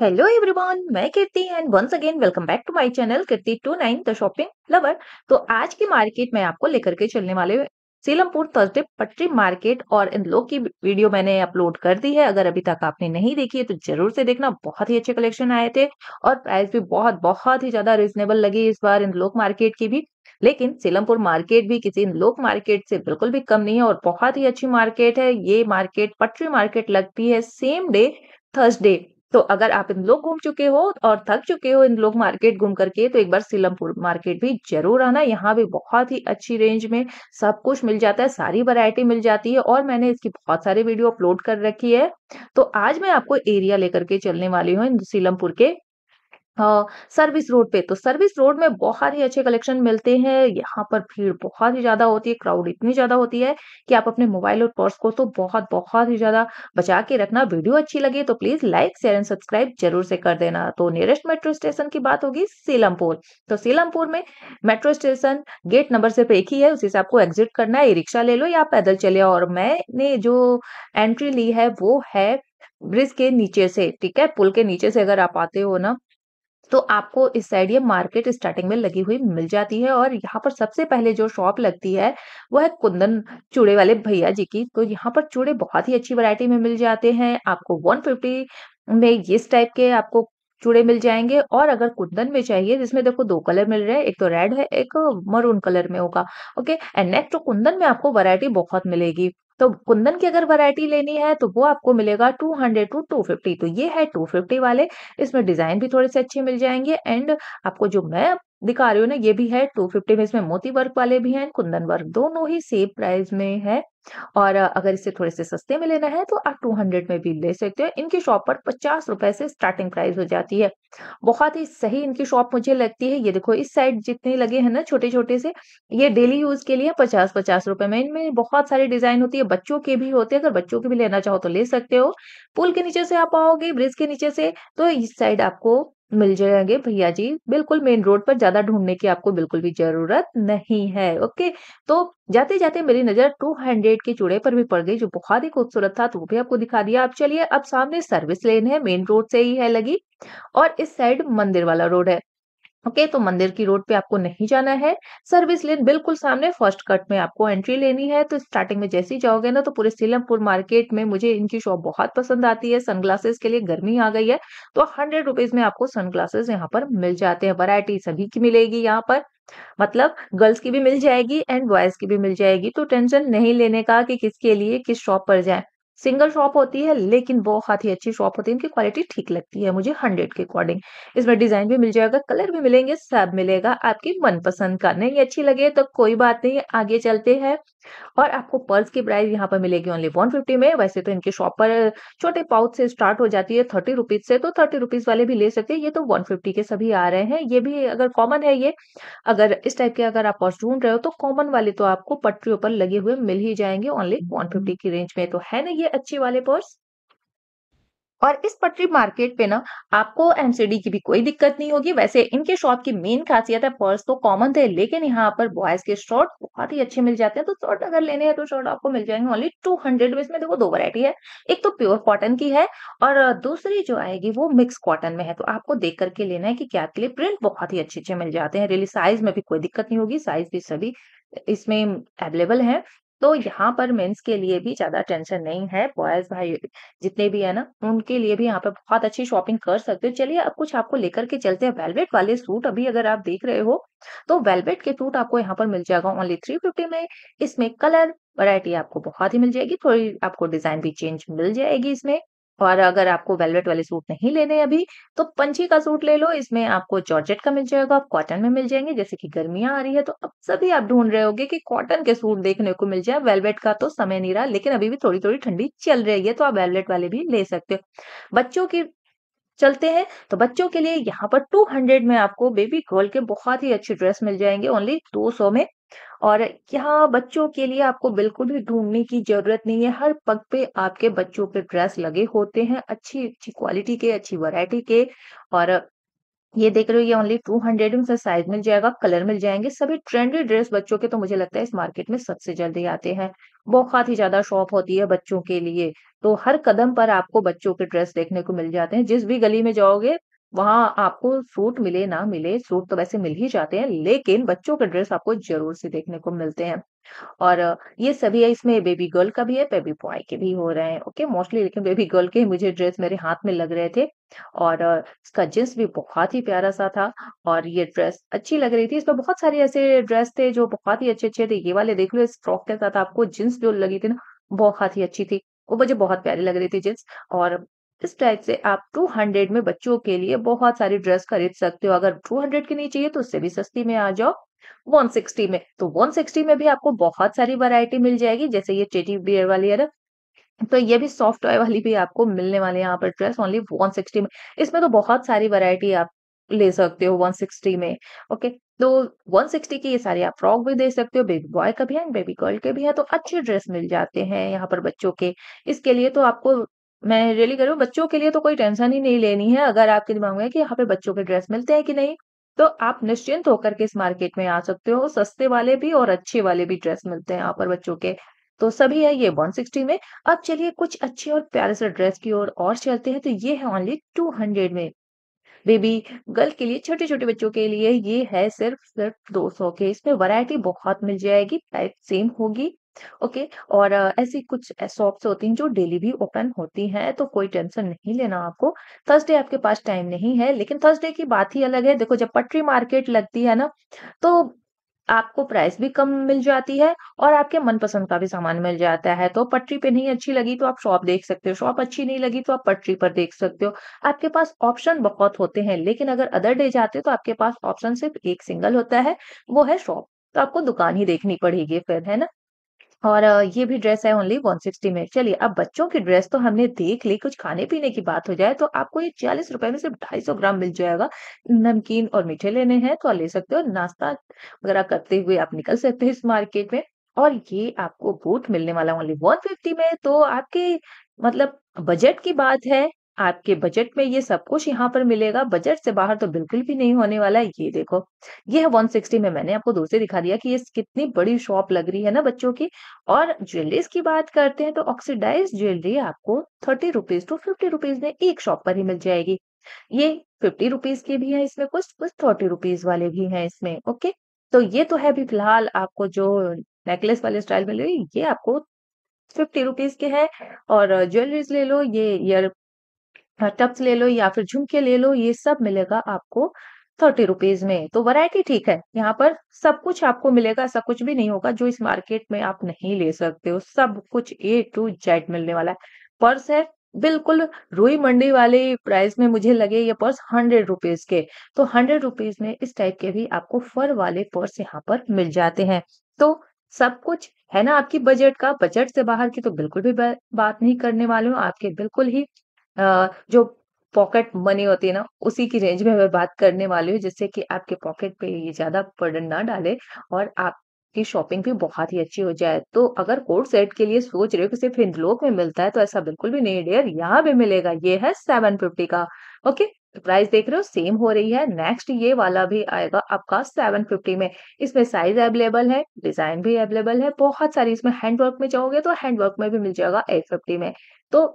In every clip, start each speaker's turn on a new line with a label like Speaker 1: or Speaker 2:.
Speaker 1: Hello everyone मैं Kirti and once again welcome back to my channel Kirti two nine the shopping lover तो आज की market में आपको लेकर के चलने वाले सीलमपुर थर्सडे पटरी मार्केट और इन लोग की वीडियो मैंने अपलोड कर दी है अगर अभी तक आपने नहीं देखी है तो जरूर से देखना बहुत ही अच्छे कलेक्शन आए थे और प्राइस भी बहुत बहुत ही ज्यादा रिजनेबल लगी इस बार इन लोक मार्केट की भी लेकिन सीलमपुर मार्केट भी किसी इन लोक मार्केट से बिल्कुल भी कम नहीं है और बहुत ही अच्छी मार्केट है ये मार्केट पटरी मार्केट लगती है सेम डे थर्सडे तो अगर आप इन लोग घूम चुके हो और थक चुके हो इन लोग मार्केट घूम करके तो एक बार सीलमपुर मार्केट भी जरूर आना यहाँ भी बहुत ही अच्छी रेंज में सब कुछ मिल जाता है सारी वरायटी मिल जाती है और मैंने इसकी बहुत सारी वीडियो अपलोड कर रखी है तो आज मैं आपको एरिया लेकर के चलने वाली हूँ सीलमपुर के सर्विस हाँ, रोड पे तो सर्विस रोड में बहुत ही अच्छे कलेक्शन मिलते हैं यहाँ पर भीड़ बहुत ही ज्यादा होती है क्राउड इतनी ज्यादा होती है कि आप अपने मोबाइल और पर्स को तो बहुत बहुत ही ज्यादा बचा के रखना वीडियो अच्छी लगे तो please like share and subscribe जरूर से कर देना तो नियरेस्ट मेट्रो स्टेशन की बात होगी सीलमपुर तो सीलमपुर में मेट्रो स्टेशन गेट नंबर से एक ही है उसी से आपको एग्जिट करना है रिक्शा ले लो या पैदल चले और मैंने जो एंट्री ली है वो है ब्रिज के नीचे से ठीक है पुल के नीचे से अगर आप आते हो ना तो आपको इस साइड ये मार्केट स्टार्टिंग में लगी हुई मिल जाती है और यहाँ पर सबसे पहले जो शॉप लगती है वह है कुंदन चूड़े वाले भैया जी की तो यहाँ पर चूड़े बहुत ही अच्छी वैरायटी में मिल जाते हैं आपको 150 में इस टाइप के आपको चूड़े मिल जाएंगे और अगर कुंदन में चाहिए जिसमें देखो दो कलर मिल रहे हैं एक तो रेड है एक मरून कलर में होगा ओके एंड नेक्स्ट तो कुंदन में आपको वैरायटी बहुत मिलेगी तो कुंदन की अगर वैरायटी लेनी है तो वो आपको मिलेगा 200 टू 250 तो ये है 250 वाले इसमें डिजाइन भी थोड़े से अच्छे मिल जाएंगे एंड आपको जो मैं दिखा रही हो ना ये भी है टू फिफ्टी में इसमें मोती वर्क वाले भी हैं कुंदन वर्क दोनों ही सेम प्राइस में है और अगर इसे थोड़े से सस्ते में लेना है तो आप टू हंड्रेड में भी ले सकते हो इनकी शॉप पर पचास रुपए से स्टार्टिंग प्राइस हो जाती है बहुत ही सही इनकी शॉप मुझे लगती है ये देखो इस साइड जितने लगे हैं ना छोटे छोटे से ये डेली यूज के लिए पचास पचास रुपए में इनमें बहुत सारी डिजाइन होती है बच्चों के भी होते हैं अगर बच्चों के भी लेना चाहो तो ले सकते हो पुल के नीचे से आप आओगे ब्रिज के नीचे से तो इस साइड आपको मिल जाएंगे भैया जी बिल्कुल मेन रोड पर ज्यादा ढूंढने की आपको बिल्कुल भी जरूरत नहीं है ओके तो जाते जाते मेरी नजर 200 के चूड़े पर भी पड़ गई जो बहुत ही खूबसूरत था तो वो भी आपको दिखा दिया आप चलिए अब सामने सर्विस लेन है मेन रोड से ही है लगी और इस साइड मंदिर वाला रोड है ओके okay, तो मंदिर की रोड पे आपको नहीं जाना है सर्विस लेन बिल्कुल सामने फर्स्ट कट में आपको एंट्री लेनी है तो स्टार्टिंग में जैसे ही जाओगे ना तो पूरे सीलमपुर मार्केट में मुझे इनकी शॉप बहुत पसंद आती है सनग्लासेस के लिए गर्मी आ गई है तो हंड्रेड रुपीज में आपको सनग्लासेस यहाँ पर मिल जाते हैं वरायटी सभी की मिलेगी यहाँ पर मतलब गर्ल्स की भी मिल जाएगी एंड बॉयज की भी मिल जाएगी तो टेंशन नहीं लेने का कि किसके लिए किस शॉप पर जाए सिंगल शॉप होती है लेकिन बहुत ही अच्छी शॉप होती है इनकी क्वालिटी ठीक लगती है मुझे हंड्रेड के अकॉर्डिंग इसमें डिजाइन भी मिल जाएगा कलर भी मिलेंगे सब मिलेगा आपकी मनपसंद का नहीं अच्छी लगे तो कोई बात नहीं आगे चलते हैं और आपको पर्स की प्राइस यहाँ पर मिलेगी ओनली वन फिफ्टी में वैसे तो इनके शॉप पर छोटे पाउच से स्टार्ट हो जाती है थर्टी रुपीज से तो थर्टी रुपीज वाले भी ले सकते हैं ये तो वन फिफ्टी के सभी आ रहे हैं ये भी अगर कॉमन है ये अगर इस टाइप के अगर आप पर्स ढूंढ रहे हो तो कॉमन वाले तो आपको पटरियों पर लगे हुए मिल ही जाएंगे ओनली वन फिफ्टी की रेंज में तो है ना ये ये अच्छे वाले पोर्स और इस पटरी मार्केट पे ना आपको एमसीडी की भी कोई दिक्कत नहीं होगी वैसे इनके शॉप की मेन खासियत है पर्स तो कॉमन थे लेकिन यहाँ पर बॉयज के शॉर्ट बहुत ही अच्छे मिल जाते हैं तो शॉर्ट अगर लेने हैं तो शॉर्ट आपको मिल जाएंगे ओनली टू हंड्रेड में इसमें देखो दो वैरायटी है एक तो प्योर कॉटन की है और दूसरी जो आएगी वो मिक्स कॉटन में है तो आपको देख करके लेना है की क्या के लिए प्रिंट बहुत ही अच्छे अच्छे मिल जाते हैं रियली साइज में भी कोई दिक्कत नहीं होगी साइज भी सभी इसमें अवेलेबल है तो यहाँ पर मेंस के लिए भी ज्यादा टेंशन नहीं है बॉयज भाई जितने भी है ना उनके लिए भी यहाँ पर बहुत अच्छी शॉपिंग कर सकते हो चलिए अब कुछ आपको लेकर के चलते हैं वेलवेट वाले सूट अभी अगर आप देख रहे हो तो वेलवेट के सूट आपको यहाँ पर मिल जाएगा ओनली थ्री फिफ्टी में इसमें कलर वैरायटी आपको बहुत ही मिल जाएगी थोड़ी आपको डिजाइन भी चेंज मिल जाएगी इसमें और अगर आपको वेलवेट वाले सूट नहीं लेने अभी तो पंछी का सूट ले लो इसमें आपको जॉर्जेट का मिल जाएगा कॉटन में मिल जाएंगे जैसे कि गर्मियां आ रही है तो अब सभी आप ढूंढ रहे होंगे कि कॉटन के सूट देखने को मिल जाए वेलवेट का तो समय नहीं रहा लेकिन अभी भी थोड़ी थोड़ी ठंडी चल रही है तो आप वेलवेट वाले भी ले सकते हो बच्चों की चलते हैं तो बच्चों के लिए यहाँ पर 200 में आपको बेबी गर्ल के बहुत ही अच्छे ड्रेस मिल जाएंगे ओनली 200 में और यहाँ बच्चों के लिए आपको बिल्कुल भी ढूंढने की जरूरत नहीं है हर पग पे आपके बच्चों के ड्रेस लगे होते हैं अच्छी अच्छी क्वालिटी के अच्छी वैरायटी के और ये देख रहे हो ये ओनली टू हंड्रेड में साइज मिल जाएगा कलर मिल जाएंगे सभी ट्रेंडेड ड्रेस बच्चों के तो मुझे लगता है इस मार्केट में सबसे जल्दी आते हैं बहुत ही ज्यादा शॉप होती है बच्चों के लिए तो हर कदम पर आपको बच्चों के ड्रेस देखने को मिल जाते हैं जिस भी गली में जाओगे वहां आपको सूट मिले ना मिले सूट तो वैसे मिल ही जाते हैं लेकिन बच्चों के ड्रेस आपको जरूर से देखने को मिलते हैं और ये सभी है इसमें बेबी गर्ल का भी है बेबी बॉय के भी हो रहे हैं ओके मोस्टली लेकिन बेबी गर्ल के मुझे ड्रेस मेरे हाथ में लग रहे थे और इसका जींस भी बहुत ही प्यारा सा था और ये ड्रेस अच्छी लग रही थी इसमें बहुत सारे ऐसे ड्रेस थे जो बहुत ही अच्छे अच्छे थे ये वाले देख लो इस फ्रॉक के साथ आपको जींस जो लगी थी ना बहुत ही अच्छी थी वो मुझे बहुत प्यारी लग रही थी जींस और इस टाइप से आप 200 में बच्चों के लिए बहुत सारी ड्रेस खरीद सकते हो अगर 200 की नहीं चाहिए तो उससे भी सस्ती में आ जाओ 160 में तो 160 में भी आपको बहुत सारी वैरायटी मिल जाएगी जैसे ये चेटी बियर वाली है ना तो ये भी सॉफ्ट टॉय वाली भी आपको मिलने वाले यहाँ पर ड्रेस ओनली 160 में इसमें तो बहुत सारी वरायटी आप ले सकते हो 160 में ओके तो 160 की ये सारी आप फ्रॉक भी दे सकते हो बेबी बॉय का भी है बेबी गर्ल के भी है तो अच्छे ड्रेस मिल जाते हैं यहाँ पर बच्चों के इसके लिए तो आपको मैं रियली करूँ बच्चों के लिए तो कोई टेंशन ही नहीं लेनी है अगर आपके दिमाग में कि यहाँ पे बच्चों के ड्रेस मिलते हैं कि नहीं तो आप निश्चिंत होकर के इस मार्केट में आ सकते हो सस्ते वाले भी और अच्छे वाले भी ड्रेस मिलते हैं यहाँ पर बच्चों के तो सभी है ये 160 में अब चलिए कुछ अच्छे और प्यारे से ड्रेस की ओर और, और चलते हैं तो ये है ओनली 200 में बेबी गर्ल के लिए छोटे छोटे बच्चों के लिए ये है सिर्फ सिर्फ 200 के इसमें वैरायटी बहुत मिल जाएगी टाइप सेम होगी ओके और ऐसी कुछ शॉप्स होती हैं जो डेली भी ओपन होती हैं तो कोई टेंशन नहीं लेना आपको थर्सडे आपके पास टाइम नहीं है लेकिन थर्सडे की बात ही अलग है देखो जब पटरी मार्केट लगती है ना तो आपको प्राइस भी कम मिल जाती है और आपके मनपसंद का भी सामान मिल जाता है तो पटरी पे नहीं अच्छी लगी तो आप शॉप देख सकते हो शॉप अच्छी नहीं लगी तो आप पटरी पर देख सकते हो आपके पास ऑप्शन बहुत होते हैं लेकिन अगर अदर डे जाते हो तो आपके पास ऑप्शन सिर्फ एक सिंगल होता है वो है शॉप तो आपको दुकान ही देखनी पड़ेगी फिर है ना और ये भी ड्रेस है ओनली 160 में चलिए अब बच्चों की ड्रेस तो हमने देख ली कुछ खाने पीने की बात हो जाए तो आपको ये चालीस रुपए में सिर्फ ढाई सौ ग्राम मिल जाएगा नमकीन और मीठे लेने हैं तो ले सकते हो नाश्ता वगैरह करते हुए आप निकल सकते हैं इस मार्केट में और ये आपको बूट मिलने वाला ओनली वन फिफ्टी में तो आपके मतलब बजट की बात है आपके बजट में ये सब कुछ यहाँ पर मिलेगा बजट से बाहर तो बिल्कुल भी नहीं होने वाला है ये देखो ये है 160 में मैंने आपको दूर से दिखा दिया कि ये कितनी बड़ी शॉप लग रही है ना बच्चों की और ज्वेलरीज की बात करते हैं तो ऑक्सीडाइज ज्वेलरी आपको thirty rupees to fifty rupees में एक शॉप पर ही मिल जाएगी ये फिफ्टी रुपीज के भी है इसमें कुछ कुछ थर्टी रुपीज वाले भी है इसमें ओके तो ये तो है अभी फिलहाल आपको जो नेकलेस वाले स्टाइल में ये आपको फिफ्टी रुपीज के है और ज्वेलरीज ले लो ये ईयर टप्स हाँ, ले लो या फिर झुमके ले लो ये सब मिलेगा आपको थर्टी रुपीज में तो वैरायटी ठीक है यहाँ पर सब कुछ आपको मिलेगा ऐसा कुछ भी नहीं होगा जो इस मार्केट में आप नहीं ले सकते हो सब कुछ ए टू जेड मिलने वाला है पर्स है बिल्कुल रोई मंडी वाले प्राइस में मुझे लगे ये पर्स हंड्रेड रुपीज के तो हंड्रेड रुपीज में इस टाइप के भी आपको फर वाले पर्स यहाँ पर मिल जाते हैं तो सब कुछ है ना आपकी बजट का बजट से बाहर की तो बिल्कुल भी बात नहीं करने वाले हूँ आपके बिल्कुल ही जो पॉकेट मनी होती है ना उसी की रेंज में मैं बात करने वाली हूँ जिससे कि आपके पॉकेट पे ये ज़्यादा बर्डन ना डाले और आप शॉपिंग भी बहुत ही अच्छी हो जाए तो अगर कोड सेट के लिए सोच रहे हो कि सिर्फ हिंदलोक में मिलता है तो ऐसा बिल्कुल भी नहीं डेयर यहाँ भी मिलेगा ये है सेवन फिफ्टी का ओके तो प्राइस देख रहे हो सेम हो रही है नेक्स्ट ये वाला भी आएगा आपका सेवन फिफ्टी में इसमें साइज अवेलेबल है डिजाइन भी अवेलेबल है बहुत सारी इसमें हैंडवर्क में जाओगे तो हैंडवर्क में भी मिल जाएगा एट फिफ्टी में तो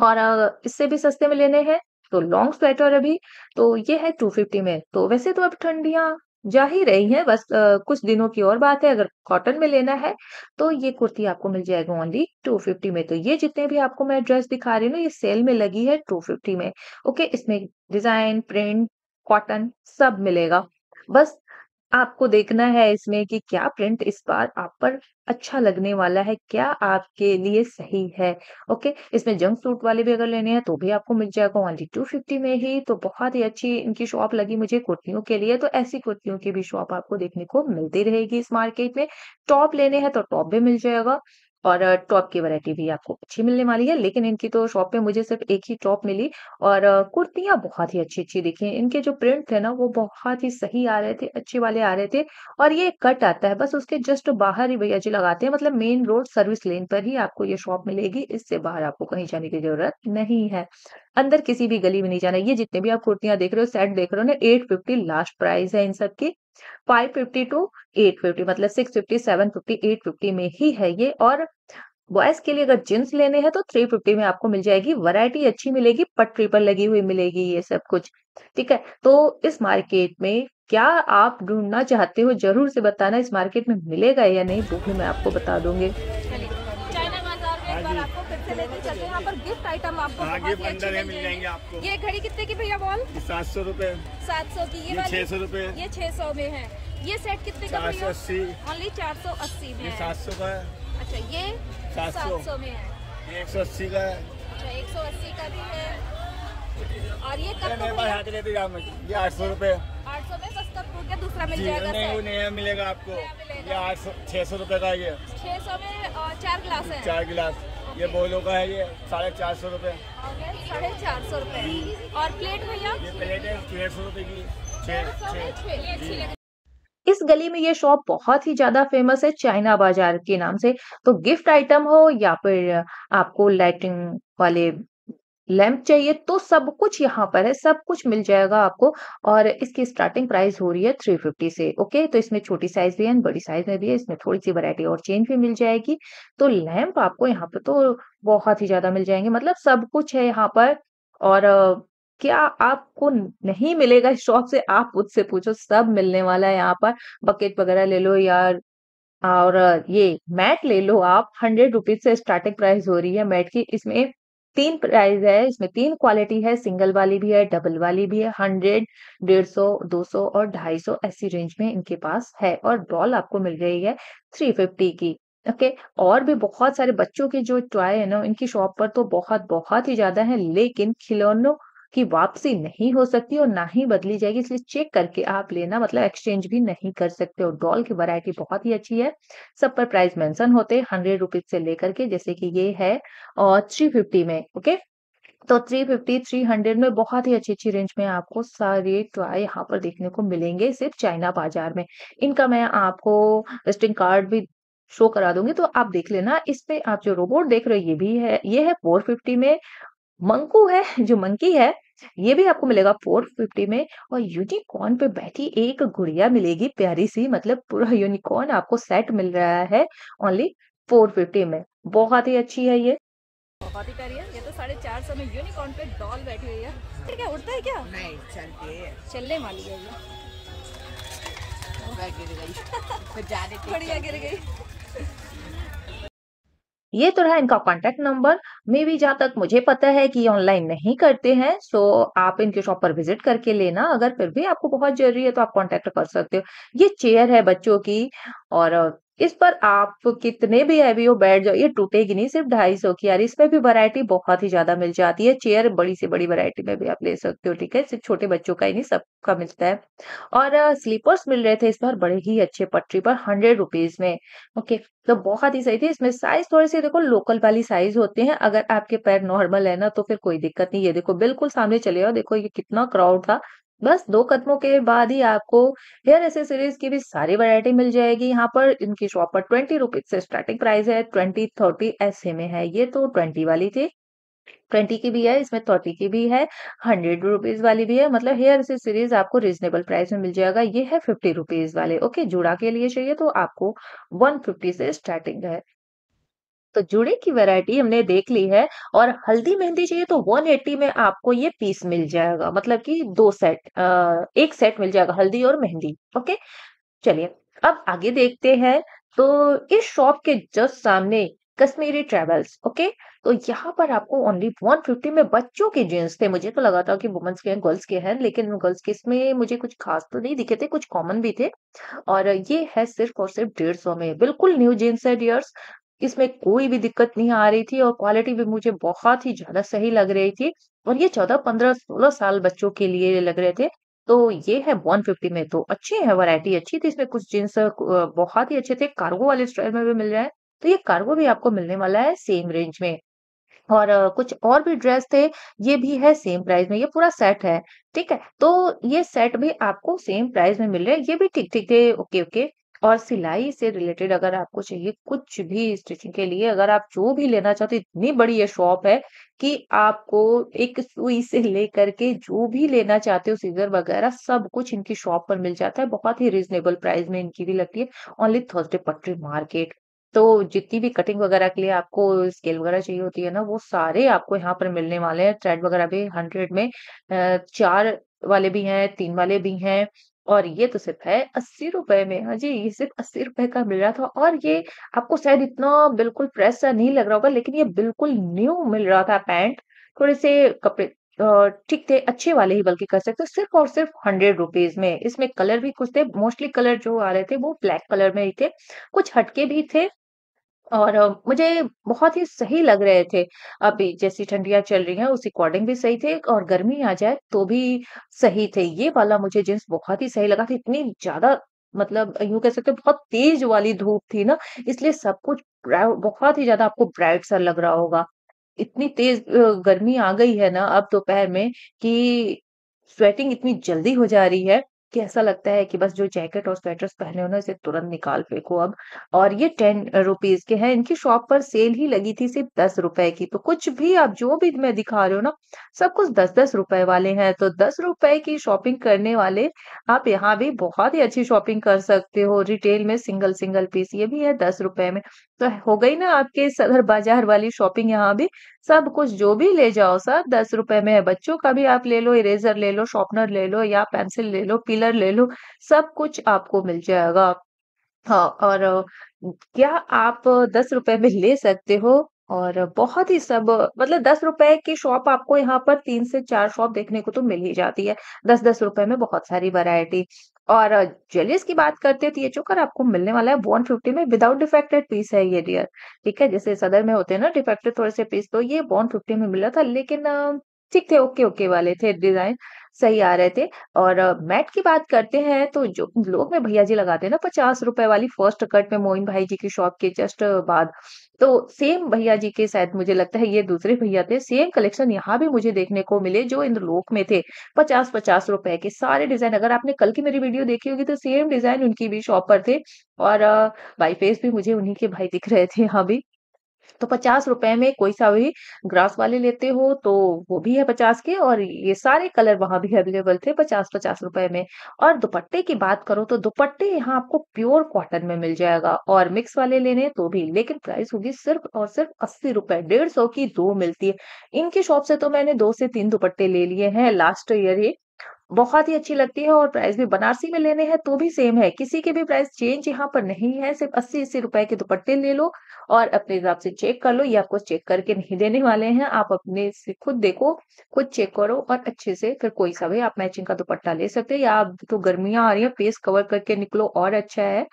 Speaker 1: और इससे भी सस्ते में लेने हैं तो लॉन्ग स्वेटर अभी तो ये है टू फिफ्टी में तो वैसे तो अब ठंडिया जा ही रही हैं बस आ, कुछ दिनों की और बात है अगर कॉटन में लेना है तो ये कुर्ती आपको मिल जाएगी ओनली टू फिफ्टी में तो ये जितने भी आपको मैं ड्रेस दिखा रही हूँ ये सेल में लगी है टू फिफ्टी में ओके इसमें डिजाइन प्रिंट कॉटन सब मिलेगा बस आपको देखना है इसमें कि क्या प्रिंट इस बार आप पर अच्छा लगने वाला है क्या आपके लिए सही है ओके इसमें जंक सूट वाले भी अगर लेने हैं तो भी आपको मिल जाएगा ओनली टू फिफ्टी में ही तो बहुत ही अच्छी इनकी शॉप लगी मुझे कुर्तियों के लिए तो ऐसी कुर्तियों की भी शॉप आपको देखने को मिलती रहेगी इस मार्केट में टॉप लेने हैं तो टॉप भी मिल जाएगा और टॉप की वैरायटी भी आपको अच्छी मिलने वाली है लेकिन इनकी तो शॉप पे मुझे सिर्फ एक ही टॉप मिली और कुर्तियां बहुत ही अच्छी अच्छी दिखी इनके जो प्रिंट थे ना वो बहुत ही सही आ रहे थे अच्छे वाले आ रहे थे और ये कट आता है बस उसके जस्ट बाहर ही भैया जी लगाते हैं मतलब मेन रोड सर्विस लेन पर ही आपको ये शॉप मिलेगी इससे बाहर आपको कहीं जाने की जरूरत नहीं है अंदर किसी भी गली में नहीं जाना ये जितने भी आप कुर्तियां देख रहे हो सेट देख रहे हो ना एट फिफ्टी लास्ट प्राइस है इन सब की five fifty to eight fifty मतलब फिफ्टी एट फिफ्टी में ही है ये और बॉयज के लिए अगर जींस लेने हैं तो थ्री फिफ्टी में आपको मिल जाएगी वैरायटी अच्छी मिलेगी पटरी पर लगी हुई मिलेगी ये सब कुछ ठीक है तो इस मार्केट में क्या आप ढूंढना चाहते हो जरूर से बताना इस मार्केट में मिलेगा या नहीं वो भी मैं आपको बता दूंगी हाँ आपको फिर से लेके चलते हैं यहाँ पर गिफ्ट आइटम आपको अंदर है मिल जाएंगे आपको ये घड़ी कितने की भैया बॉल सात सौ रूपए सात सौ की ये छह सौ रूपए ये छह सौ में है ये सेट कितने का भैया ओनली चार सौ अस्सी में सात सौ का है अच्छा ये सात सौ में है एक सौ अस्सी का है अच्छा एक सौ अस्सी का भी है और ये कब ये आठ सौ रूपये क्या दूसरा मिल जाएगा नहीं वो नया मिलेगा आपको ये आठ सौ छः सौ रुपये का ये छह सौ में चार गिलास है चार गिलास ये बोलो का है ये साढ़े चार सौ रूपए साढ़े चार सौ रूपए और प्लेट भैया ये प्लेट है छः सौ रूपए की छः छः इस गली में ये शॉप बहुत ही ज्यादा फेमस है चाइना बाजार के नाम से तो गिफ्ट आइटम हो या फिर आपको लाइटिंग वाले लैम्प चाहिए तो सब कुछ यहाँ पर है सब कुछ मिल जाएगा आपको और इसकी स्टार्टिंग प्राइस हो रही है थ्री फिफ्टी से ओके तो इसमें छोटी साइज भी है बड़ी साइज में भी है इसमें थोड़ी सी वैरायटी और चेंज भी मिल जाएगी तो लैंप आपको यहाँ पर तो बहुत ही ज्यादा मिल जाएंगे मतलब सब कुछ है यहाँ पर और क्या आपको नहीं मिलेगा इस शॉप से आप खुद से पूछो सब मिलने वाला है यहाँ पर बकेट वगैरह ले लो यार और ये मैट ले लो आप हंड्रेड रुपीज से स्टार्टिंग प्राइस हो रही है मैट की इसमें तीन प्राइस है इसमें तीन क्वालिटी है सिंगल वाली भी है डबल वाली भी है हंड्रेड डेढ़ सौ दो सौ और ढाई सौ ऐसी रेंज में इनके पास है और बॉल आपको मिल रही है थ्री फिफ्टी की ओके okay, और भी बहुत सारे बच्चों के जो टॉय है ना इनकी शॉप पर तो बहुत बहुत ही ज्यादा है लेकिन खिलौनों की वापसी नहीं हो सकती और ना ही बदली जाएगी इसलिए चेक करके आप लेना मतलब एक्सचेंज भी नहीं कर सकते और डॉल की वरायटी बहुत ही अच्छी है सब पर प्राइस मैंसन होते हैं हंड्रेड रुपीज से लेकर के जैसे कि ये है और थ्री फिफ्टी में ओके तो थ्री फिफ्टी थ्री हंड्रेड में बहुत ही अच्छी अच्छी रेंज में आपको सारे टॉय यहाँ पर देखने को मिलेंगे सिर्फ चाइना बाजार में इनका मैं आपको विजिटिंग कार्ड भी शो करा दूंगी तो आप देख लेना इस पे आप जो रोबोट देख रहे हो ये भी है ये है 450 में मंकू है जो मंकी है ये भी आपको मिलेगा फोर फिफ्टी में और यूनिकॉर्न पे बैठी एक गुड़िया मिलेगी प्यारी सी मतलब पूरा यूनिकॉर्न आपको सेट मिल रहा है ओनली फोर फिफ्टी में बहुत ही अच्छी है ये बहुत ही प्यारी है ये तो साढ़े चार सौ में यूनिकॉर्न पे डॉल बैठी हुई है फिर क्या उड़ता है क्या नहीं चलती है चलने वाली है ये गिर गई बढ़िया गिर गई ये तो रहा इनका कॉन्टेक्ट नंबर मे भी जहां तक मुझे पता है कि ऑनलाइन नहीं करते हैं सो आप इनके शॉप पर विजिट करके लेना अगर फिर भी आपको बहुत जरूरी है तो आप कॉन्टेक्ट कर सकते हो ये चेयर है बच्चों की और इस पर आप कितने भी हैवी हो बैठ जाओ ये टूटेगी नहीं सिर्फ ढाई सौ की यार इसमें भी वैरायटी बहुत ही ज्यादा मिल जाती है चेयर बड़ी से बड़ी वैरायटी में भी आप ले सकते हो ठीक है सिर्फ छोटे बच्चों का ही नहीं सबका मिलता है और स्लीपर्स मिल रहे थे इस बार बड़े ही अच्छे पटरी पर हंड्रेड रुपीज में ओके तो बहुत ही सही थी इसमें साइज थोड़े से देखो लोकल वाली साइज होते हैं अगर आपके पैर नॉर्मल है ना तो फिर कोई दिक्कत नहीं ये देखो बिल्कुल सामने चले जाओ देखो ये कितना क्राउड था बस दो कदमों के बाद ही आपको हेयर एसेसरीज की भी सारी वैरायटी मिल जाएगी यहाँ पर इनकी शॉप पर ट्वेंटी रुपीज से स्टार्टिंग प्राइस है ट्वेंटी थर्टी ऐसे में है ये तो ट्वेंटी वाली थी ट्वेंटी की भी है इसमें थर्टी की भी है हंड्रेड रुपीज वाली भी है मतलब हेयर एसेसरीज सीरीज आपको रिजनेबल प्राइस में मिल जाएगा ये है फिफ्टी रुपीज वाले ओके जुड़ा के लिए चाहिए तो आपको वन फिफ्टी से स्टार्टिंग है तो जुड़े की वैरायटी हमने देख ली है और हल्दी मेहंदी चाहिए तो 180 में आपको ये पीस मिल जाएगा मतलब कि दो सेट आ, एक सेट मिल जाएगा हल्दी और मेहंदी ओके चलिए अब आगे देखते हैं तो इस शॉप के जस्ट सामने कश्मीरी ट्रेवल्स ओके तो यहाँ पर आपको ओनली 150 में बच्चों के जींस थे मुझे तो लगा था कि वुमेन्स के हैं गर्ल्स के हैं लेकिन गर्ल्स के इसमें मुझे कुछ खास तो नहीं दिखे थे कुछ कॉमन भी थे और ये है सिर्फ और सिर्फ डेढ़ सौ में बिल्कुल न्यू जींस है डियर्स इसमें कोई भी दिक्कत नहीं आ रही थी और क्वालिटी भी मुझे बहुत ही ज्यादा सही लग रही थी और ये चौदह पंद्रह सोलह साल बच्चों के लिए लग रहे थे तो ये है वन फिफ्टी में तो अच्छी है वैरायटी अच्छी थी इसमें कुछ जींस बहुत ही अच्छे थे कार्गो वाले स्टाइल में भी मिल रहा है तो ये कार्गो भी आपको मिलने वाला है सेम रेंज में और कुछ और भी ड्रेस थे ये भी है सेम प्राइस में ये पूरा सेट है ठीक है तो ये सेट भी आपको सेम प्राइस में मिल रहा है ये भी ठीक ठीक है ओके ओके और सिलाई से रिलेटेड अगर आपको चाहिए कुछ भी स्टिचिंग के लिए अगर आप जो भी लेना चाहते इतनी बड़ी ये शॉप है कि आपको एक सुई से लेकर के जो भी लेना चाहते हो सीजर वगैरह सब कुछ इनकी शॉप पर मिल जाता है बहुत ही रिजनेबल प्राइस में इनकी भी लगती है ओनली थर्सडे पटरी मार्केट तो जितनी भी कटिंग वगैरह के लिए आपको स्केल वगैरह चाहिए होती है ना वो सारे आपको यहाँ पर मिलने वाले हैं थ्रेड वगैरह भी हंड्रेड में चार वाले भी हैं तीन वाले भी हैं और ये तो सिर्फ है अस्सी रुपए में हाँ जी ये सिर्फ अस्सी रुपए का मिल रहा था और ये आपको शायद इतना बिल्कुल प्रेस सा नहीं लग रहा होगा लेकिन ये बिल्कुल न्यू मिल रहा था पैंट थोड़े से कपड़े ठीक थे अच्छे वाले ही बल्कि कर सकते हो सिर्फ और सिर्फ हंड्रेड रुपीज में इसमें कलर भी कुछ थे मोस्टली कलर जो आ रहे थे वो ब्लैक कलर में ही थे कुछ हटके भी थे और मुझे बहुत ही सही लग रहे थे। अभी जैसी ठंडियां चल रही हैं उस अकॉर्डिंग भी सही थे और गर्मी आ जाए तो भी सही थे। ये वाला मुझे जीन्स बहुत ही सही लगा था। इतनी ज़्यादा मतलब यू कह सकते बहुत तेज़ वाली धूप थी ना इसलिए सब कुछ बहुत ही ज़्यादा आपको ब्राइट सा लग रहा होगा। इतनी तेज़ गर्मी आ गई है ना अब दोपहर में कि स्वेटिंग इतनी जल्दी हो जा रही है कि ऐसा लगता है कि बस जो जैकेट और स्वेटर्स पहने हो ना इसे तुरंत निकाल फेंको अब और ये टेन रुपीज के हैं इनकी शॉप पर सेल ही लगी थी सिर्फ दस रुपए की तो कुछ भी आप जो भी मैं दिखा रहे हो ना सब कुछ दस दस रुपए वाले हैं तो दस रुपए की शॉपिंग करने वाले आप यहाँ भी बहुत ही अच्छी शॉपिंग कर सकते हो रिटेल में सिंगल सिंगल पीस ये भी है दस रुपए में तो हो गई ना आपके सदर बाजार वाली शॉपिंग यहाँ भी सब कुछ जो भी ले जाओ सर दस रुपए में है बच्चों का भी आप ले लो इरेजर ले लो शॉर्पनर ले लो या पेंसिल ले लो पिलर ले लो सब कुछ आपको मिल जाएगा हाँ और क्या आप दस रुपए में ले सकते हो और बहुत ही सब मतलब दस रुपए की शॉप आपको यहाँ पर तीन से चार शॉप देखने को तो मिल ही जाती है दस दस रुपए में बहुत सारी वैरायटी और ज्वेलरीज की बात करते हैं तो ये चोकर आपको मिलने वाला है वन फिफ्टी में विदाउट डिफेक्टेड पीस है ये डियर ठीक है जैसे सदर में होते हैं ना डिफेक्टेड थोड़े से पीस तो ये वन फिफ्टी में मिला था लेकिन ठीक थे ओके ओके वाले थे डिजाइन सही आ रहे थे और मैट की बात करते हैं तो जो लोग में भैया जी लगाते हैं ना पचास रुपए वाली फर्स्ट कट में मोइन भाई जी की शॉप के जस्ट बाद तो सेम भैया जी के शायद मुझे लगता है ये दूसरे भैया थे सेम कलेक्शन यहाँ भी मुझे देखने को मिले जो इंद्रलोक में थे पचास पचास रुपए के सारे डिजाइन अगर आपने कल की मेरी वीडियो देखी होगी तो सेम डिजाइन उनकी भी शॉप पर थे और बाईफेस भी मुझे उन्हीं के भाई दिख रहे थे यहाँ भी तो पचास रुपए में कोई सा भी ग्रास वाले लेते हो तो वो भी है पचास के और ये सारे कलर वहां भी अवेलेबल थे पचास पचास रुपए में और दुपट्टे की बात करो तो दुपट्टे यहाँ आपको प्योर कॉटन में मिल जाएगा और मिक्स वाले लेने तो भी लेकिन प्राइस होगी सिर्फ और सिर्फ अस्सी रुपए डेढ़ सौ की दो मिलती है इनके शॉप से तो मैंने दो से तीन दुपट्टे ले लिए हैं लास्ट ईयर ही बहुत ही अच्छी लगती है और प्राइस भी बनारसी में लेने हैं तो भी सेम है किसी के भी प्राइस चेंज यहाँ पर नहीं है सिर्फ अस्सी अस्सी रुपए के दुपट्टे ले लो और अपने हिसाब से चेक कर लो ये आपको चेक करके नहीं देने वाले हैं आप अपने से खुद देखो खुद चेक करो और अच्छे से फिर कोई सा भी आप मैचिंग का दुपट्टा ले सकते हैं या आप तो गर्मियां आ रही है फेस कवर करके निकलो और अच्छा है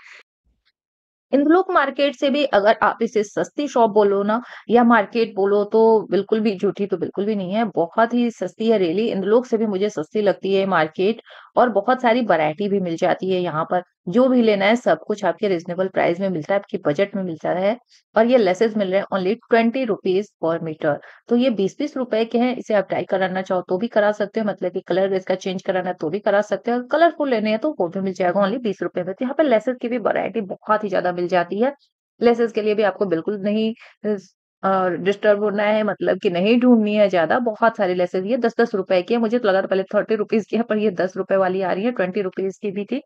Speaker 1: इन लोग मार्केट से भी अगर आप इसे सस्ती शॉप बोलो ना या मार्केट बोलो तो बिल्कुल भी झूठी तो बिल्कुल भी नहीं है बहुत ही सस्ती है रेली इन लोग से भी मुझे सस्ती लगती है मार्केट और बहुत सारी वैरायटी भी मिल जाती है यहाँ पर जो भी लेना है सब कुछ आपके रिजनेबल प्राइस में मिलता है आपके बजट में मिलता है और ये लेसेस मिल रहे हैं ओनली ट्वेंटी रुपीज पर मीटर तो ये बीस बीस रुपए के हैं इसे आप ड्राई कराना चाहो तो भी करा सकते हो मतलब कि कलर इसका चेंज कराना तो भी करा सकते हो कलरफुल लेने हैं तो वो भी मिल जाएगा ओनली बीस रुपए में तो यहाँ पर लेसेस की भी वरायटी बहुत ही ज्यादा मिल जाती है लेसेस के लिए भी आपको बिल्कुल नहीं डिस्टर्ब होना है मतलब कि नहीं ढूंढनी है ज्यादा बहुत सारी लेसेस ये दस दस रुपए की है मुझे तो लगा था पहले थर्टी रुपीज की है पर ये दस रुपए वाली आ रही है ट्वेंटी रुपीज की भी थी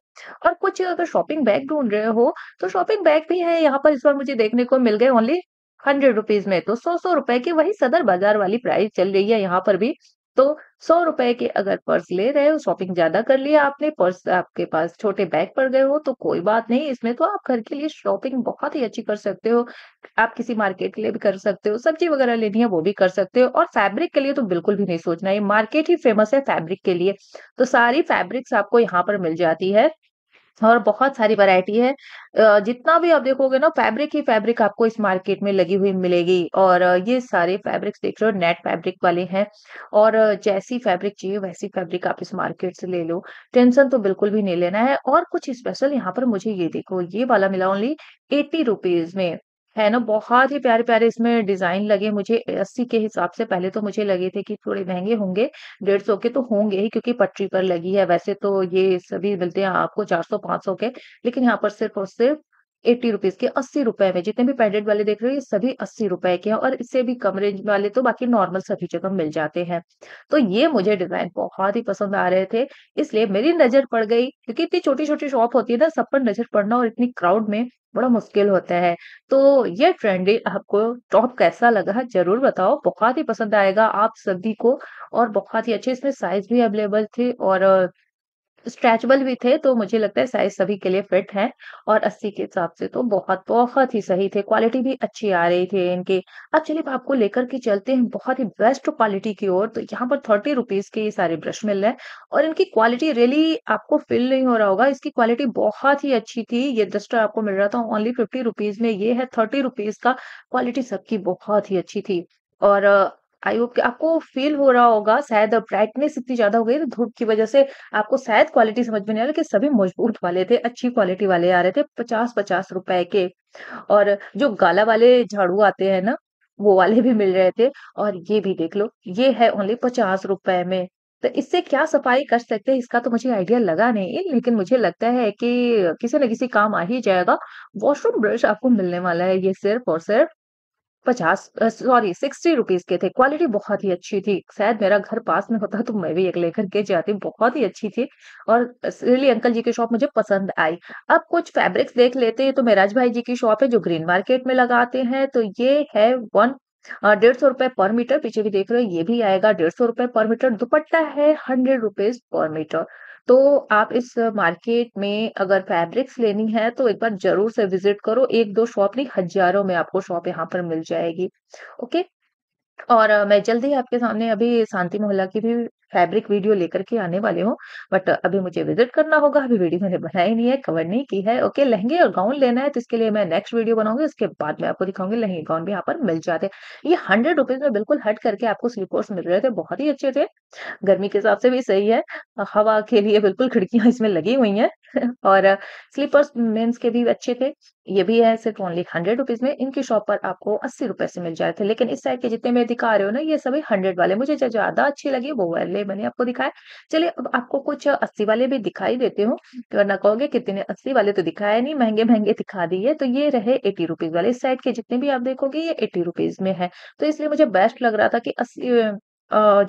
Speaker 1: और कुछ अगर शॉपिंग बैग ढूंढ रहे हो तो शॉपिंग बैग भी है यहाँ पर इस बार मुझे देखने को मिल गए ओनली हंड्रेड रुपीज में तो सौ सौ रुपए की वही सदर बाजार वाली प्राइस चल रही है यहाँ पर भी तो सौ रुपए के अगर पर्स ले रहे हो शॉपिंग ज्यादा कर लिया आपने पर्स आपके पास छोटे बैग पड़ गए हो तो कोई बात नहीं इसमें तो आप घर के लिए शॉपिंग बहुत ही अच्छी कर सकते हो आप किसी मार्केट के लिए भी कर सकते हो सब्जी वगैरह लेनी है वो भी कर सकते हो और फैब्रिक के लिए तो बिल्कुल भी नहीं सोचना ये मार्केट ही फेमस है फैब्रिक के लिए तो सारी फैब्रिक्स आपको यहाँ पर मिल जाती है और बहुत सारी वैरायटी है जितना भी आप देखोगे ना फैब्रिक ही फैब्रिक आपको इस मार्केट में लगी हुई मिलेगी और ये सारे फैब्रिक्स देख रहे हो नेट फैब्रिक वाले हैं और जैसी फैब्रिक चाहिए वैसी फैब्रिक आप इस मार्केट से ले लो टेंशन तो बिल्कुल भी नहीं लेना है और कुछ स्पेशल यहाँ पर मुझे ये देखो ये वाला मिला ओनली एट्टी रुपीज में है ना बहुत ही प्यारे प्यारे इसमें डिजाइन लगे मुझे अस्सी के हिसाब से पहले तो मुझे लगे थे कि थोड़े महंगे होंगे डेढ़ सौ के तो होंगे ही क्योंकि पटरी पर लगी है वैसे तो ये सभी मिलते हैं आपको चार सौ पांच सौ के लेकिन यहाँ पर सिर्फ और सिर्फ एट्टी रुपीज के अस्सी रुपए में जितने भी पैंडेड वाले देख रहे हो ये सभी अस्सी रुपए के हैं और इससे भी कम रेंज वाले तो बाकी नॉर्मल सभी जगह मिल जाते हैं तो ये मुझे डिजाइन बहुत ही पसंद आ रहे थे इसलिए मेरी नजर पड़ गई क्योंकि इतनी छोटी छोटी शॉप होती है ना सब पर नजर पड़ना और इतनी क्राउड में बड़ा मुश्किल होता है तो ये ट्रेंडी आपको टॉप कैसा लगा जरूर बताओ बहुत ही पसंद आएगा आप सभी को और बहुत ही अच्छे इसमें साइज भी अवेलेबल थे और स्ट्रेचबल भी थे तो मुझे लगता है साइज सभी के लिए फिट है और अस्सी के हिसाब से तो बहुत बहुत ही सही थे क्वालिटी भी अच्छी आ रही थी इनकी अब अच्छा, चलिए आपको लेकर के चलते हैं बहुत ही बेस्ट क्वालिटी की ओर तो यहाँ पर थर्टी रुपीज के ये सारे ब्रश मिल रहे हैं और इनकी क्वालिटी रियली आपको फील नहीं हो रहा होगा इसकी क्वालिटी बहुत ही अच्छी थी ये डस्टर आपको मिल रहा था ओनली फिफ्टी रुपीज में ये है थर्टी रुपीज का क्वालिटी सबकी बहुत ही अच्छी थी और आई होप आपको फील हो रहा होगा शायद ब्राइटनेस इतनी ज्यादा हो गई तो धूप की वजह से आपको शायद क्वालिटी समझ में नहीं आ रही कि सभी मजबूत वाले थे अच्छी क्वालिटी वाले आ रहे थे पचास पचास रुपए के और जो गाला वाले झाड़ू आते हैं ना वो वाले भी मिल रहे थे और ये भी देख लो ये है ओनली पचास रुपए में तो इससे क्या सफाई कर सकते हैं इसका तो मुझे आइडिया लगा नहीं लेकिन मुझे लगता है कि किसी न किसी काम आ ही जाएगा वॉशरूम ब्रश आपको मिलने वाला है ये सिर्फ और सिर्फ पचास सॉरी सिक्सटी रुपीज के थे क्वालिटी बहुत ही अच्छी थी शायद मेरा घर पास में होता तो मैं भी एक लेकर के जाती बहुत ही अच्छी थी और रियली अंकल जी की शॉप मुझे पसंद आई अब कुछ फैब्रिक्स देख लेते हैं तो मेराज भाई जी की शॉप है जो ग्रीन मार्केट में लगाते हैं तो ये है वन डेढ़ सौ रुपए पर मीटर पीछे भी देख रहे हो ये भी आएगा डेढ़ सौ रुपए पर मीटर दुपट्टा है हंड्रेड रुपीज पर मीटर तो आप इस मार्केट में अगर फैब्रिक्स लेनी है तो एक बार जरूर से विजिट करो एक दो शॉप नहीं हजारों में आपको शॉप यहाँ पर मिल जाएगी ओके और मैं जल्द ही आपके सामने अभी शांति मोहल्ला की भी फैब्रिक वीडियो लेकर के आने वाले हूँ, बट अभी मुझे विज़िट करना होगा, अभी वीडियो मैंने बनाई नहीं है, कवर नहीं की है, ओके लहंगे और गाउन लेना है तो इसके लिए मैं नेक्स्ट वीडियो बनाऊंगी उसके बाद मैं आपको दिखाऊंगी लहंगे गाउन भी यहाँ पर मिल जाते ये हंड्रेड रुपीज़ में बिल्कुल हट करके आपको स्लीपर्स मिल रहे थे, बहुत ही अच्छे थे, गर्मी के हिसाब से भी सही है, हवा के लिए बिल्कुल खिड़कियां इसमें लगी हुई है और स्लीपर्स मेन्स के भी अच्छे थे ये भी है सिर्फ ओनली हंड्रेड रुपीज में इनकी शॉप पर आपको अस्सी रुपए से मिल जाए थे लेकिन इस साइड के जितने मैं दिखा रहे हो ना ये सभी हंड्रेड वाले मुझे जो ज्यादा अच्छे लगे वो वाले मैंने आपको दिखाए चलिए अब आपको कुछ अस्सी वाले भी दिखाई देते हो वरना कहोगे कितने अस्सी वाले तो दिखाए नहीं महंगे महंगे दिखा दिए तो ये रहे एटी रुपीज वाले इस साइड के जितने भी आप देखोगे ये एटी रुपीज में है तो इसलिए मुझे बेस्ट लग रहा था कि अस्सी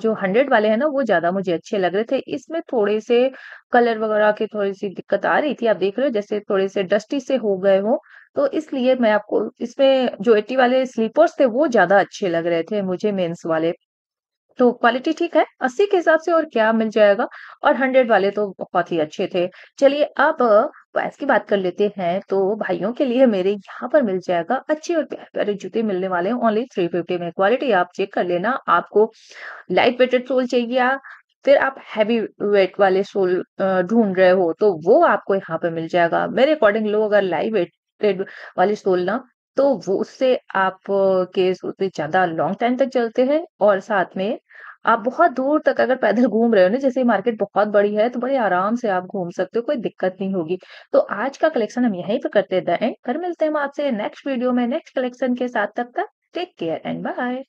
Speaker 1: जो हंड्रेड वाले हैं ना वो ज़्यादा मुझे अच्छे लग रहे थे। इसमें थोड़े से कलर वग़ैरह की थोड़ी-सी दिक्कत आ रही थी। आप देख रहे हो जैसे थोड़े से डस्टी से हो गए हो तो इसलिए मैं आपको इसमें जो एट्टी वाले स्लीपर्स थे वो ज़्यादा अच्छे लग रहे थे मुझे मेन्स वाले। तो क्वालिटी ठीक है, अस्सी के हिसाब से और क्या मिल जाएगा और हंड्रेड वाले तो बहुत ही अच्छे थे। चलिए अब पैस तो की बात कर लेते हैं तो भाइयों के लिए मेरे यहाँ पर मिल जाएगा अच्छे और प्यारे प्यारे जूते मिलने वाले हैं ओनली थ्री फिफ्टी में क्वालिटी आप चेक कर लेना आपको लाइट वेटेड सोल चाहिए फिर आप हैवी वेट वाले सोल ढूंढ रहे हो तो वो आपको यहाँ पर मिल जाएगा मेरे अकॉर्डिंग लोग अगर लाइट वेटेड वाले सोल ना तो वो उससे आपके जूते ज्यादा लॉन्ग टाइम तक चलते हैं और साथ में आप बहुत दूर तक अगर पैदल घूम रहे हो ना जैसे मार्केट बहुत बड़ी है तो बड़े आराम से आप घूम सकते हो कोई दिक्कत नहीं होगी तो आज का कलेक्शन हम यहीं पर करते हैं फिर मिलते हैं हम आपसे नेक्स्ट वीडियो में नेक्स्ट कलेक्शन के साथ तब तक टेक केयर एंड बाय